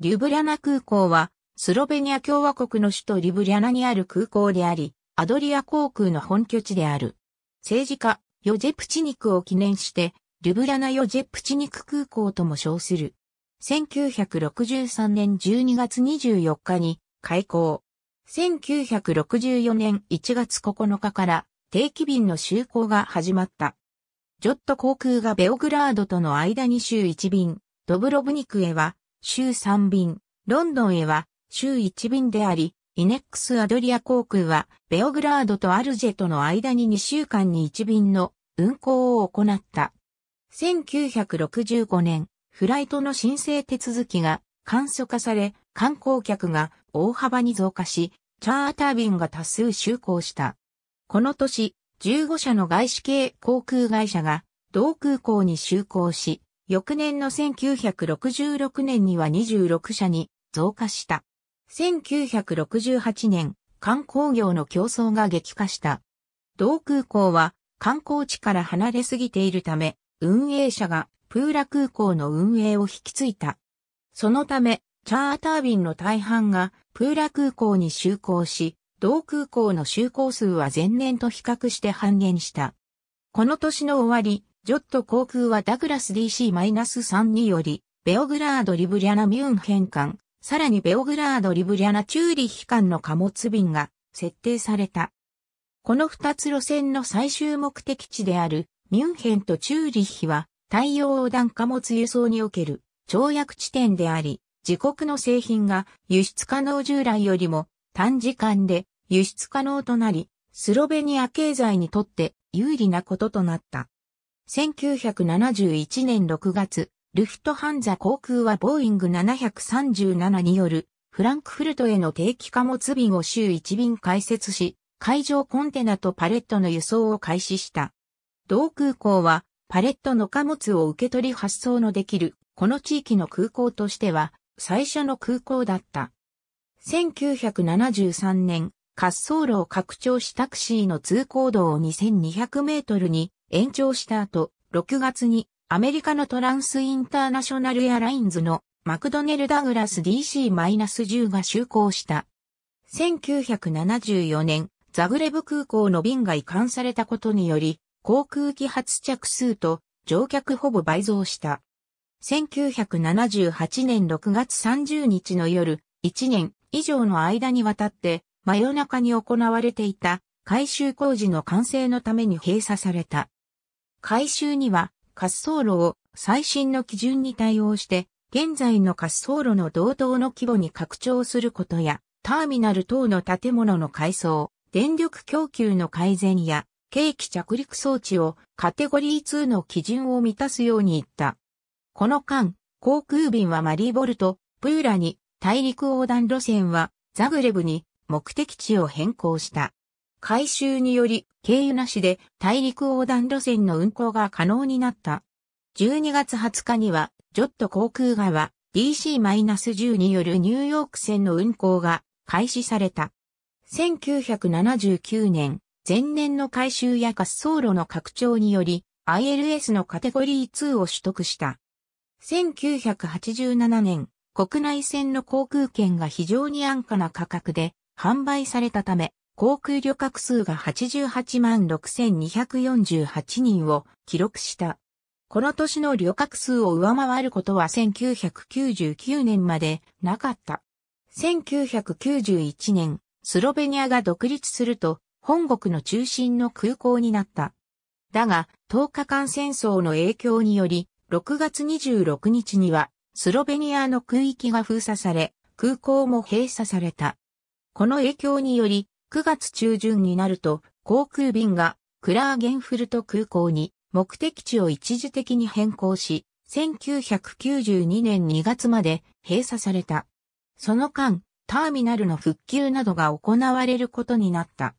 リュブリャナ空港は、スロベニア共和国の首都リュブリャナにある空港であり、アドリア航空の本拠地である。政治家、ヨジェプチニクを記念して、リュブリャナヨジェプチニク空港とも称する。1963年12月24日に開港。1964年1月9日から定期便の就航が始まった。ジョット航空がベオグラードとの間に週1便、ドブロブニクへは週3便、ロンドンへは週1便であり、イネックス・アドリア航空は、ベオグラードとアルジェとの間に2週間に1便の運航を行った。1965年、フライトの申請手続きが簡素化され、観光客が大幅に増加し、チャーター便が多数就航した。この年、15社の外資系航空会社が同空港に就航し、翌年の1966年には26社に増加した。1968年、観光業の競争が激化した。同空港は観光地から離れすぎているため、運営者がプーラ空港の運営を引き継いだ。そのため、チャータービンの大半がプーラ空港に就航し、同空港の就航数は前年と比較して半減した。この年の終わり、ジョット航空はダグラス DC-3 により、ベオグラード・リブリアナ・ミュンヘン間、さらにベオグラード・リブリアナ・チューリヒ間の貨物便が設定された。この二つ路線の最終目的地であるミュンヘンとチューリヒは太陽横断貨物輸送における跳躍地点であり、自国の製品が輸出可能従来よりも短時間で輸出可能となり、スロベニア経済にとって有利なこととなった。1971年6月、ルフトハンザ航空はボーイング737によるフランクフルトへの定期貨物便を週1便開設し、海上コンテナとパレットの輸送を開始した。同空港はパレットの貨物を受け取り発送のできる、この地域の空港としては最初の空港だった。1973年、滑走路を拡張しタクシーの通行道を2200メートルに延長した後、6月にアメリカのトランスインターナショナルエアラインズのマクドネル・ダグラス DC-10 が就航した。1974年、ザグレブ空港の便が移管されたことにより、航空機発着数と乗客ほぼ倍増した。1978年6月30日の夜、1年以上の間にわたって、真夜中に行われていた改修工事の完成のために閉鎖された。改修には滑走路を最新の基準に対応して、現在の滑走路の同等の規模に拡張することや、ターミナル等の建物の改装、電力供給の改善や、景気着陸装置をカテゴリー2の基準を満たすように言った。この間、航空便はマリーボルト、プーラに、大陸横断路線はザグレブに目的地を変更した。改修により、経由なしで大陸横断路線の運行が可能になった。12月20日には、ジョット航空側 DC-10 によるニューヨーク線の運行が開始された。1979年、前年の改修や滑走路の拡張により、ILS のカテゴリー2を取得した。1987年、国内線の航空券が非常に安価な価格で販売されたため、航空旅客数が88万6248人を記録した。この年の旅客数を上回ることは1999年までなかった。1991年、スロベニアが独立すると、本国の中心の空港になった。だが、10日間戦争の影響により、6月26日には、スロベニアの空域が封鎖され、空港も閉鎖された。この影響により、9月中旬になると、航空便がクラーゲンフルト空港に目的地を一時的に変更し、1992年2月まで閉鎖された。その間、ターミナルの復旧などが行われることになった。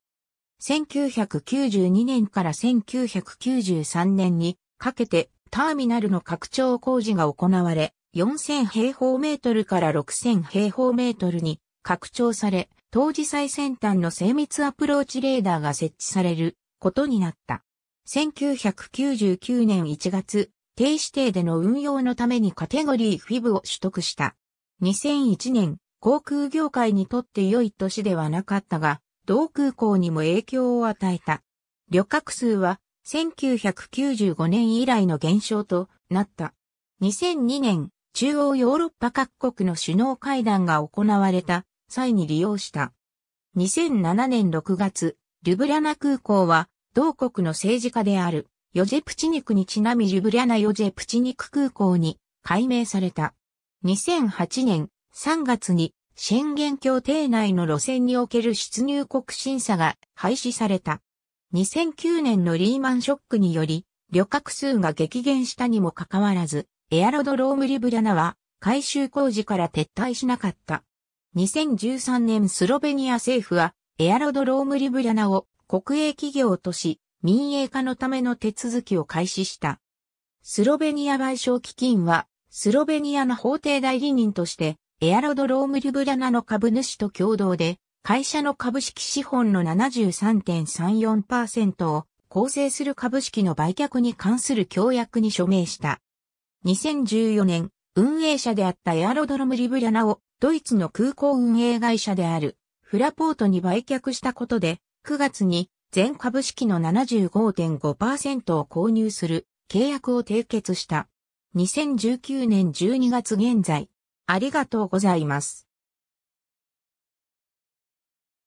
1992年から1993年にかけてターミナルの拡張工事が行われ、4000平方メートルから6000平方メートルに拡張され、当時最先端の精密アプローチレーダーが設置されることになった。1999年1月、低指定での運用のためにカテゴリーフィブを取得した。2001年、航空業界にとって良い年ではなかったが、同空港にも影響を与えた。旅客数は1995年以来の減少となった。2002年、中央ヨーロッパ各国の首脳会談が行われた際に利用した。2007年6月、リュブリャナ空港は、同国の政治家である、ヨジェプチニクにちなみリュブリャナヨジェプチニク空港に改名された。2008年3月に、宣言協定内の路線における出入国審査が廃止された。2009年のリーマンショックにより、旅客数が激減したにもかかわらず、エアロドロームリブラナは改修工事から撤退しなかった。2013年スロベニア政府はエアロドロームリブリャナを国営企業とし民営化のための手続きを開始した。スロベニア賠償基金はスロベニアの法廷代理人としてエアロドロームリブリャナの株主と共同で会社の株式資本の73.34%を構成する株式の売却に関する協約に署名した。2014年、運営者であったエアロドロムリブリャナをドイツの空港運営会社であるフラポートに売却したことで、9月に全株式の75.5%を購入する契約を締結した。2019年12月現在、ありがとうございます。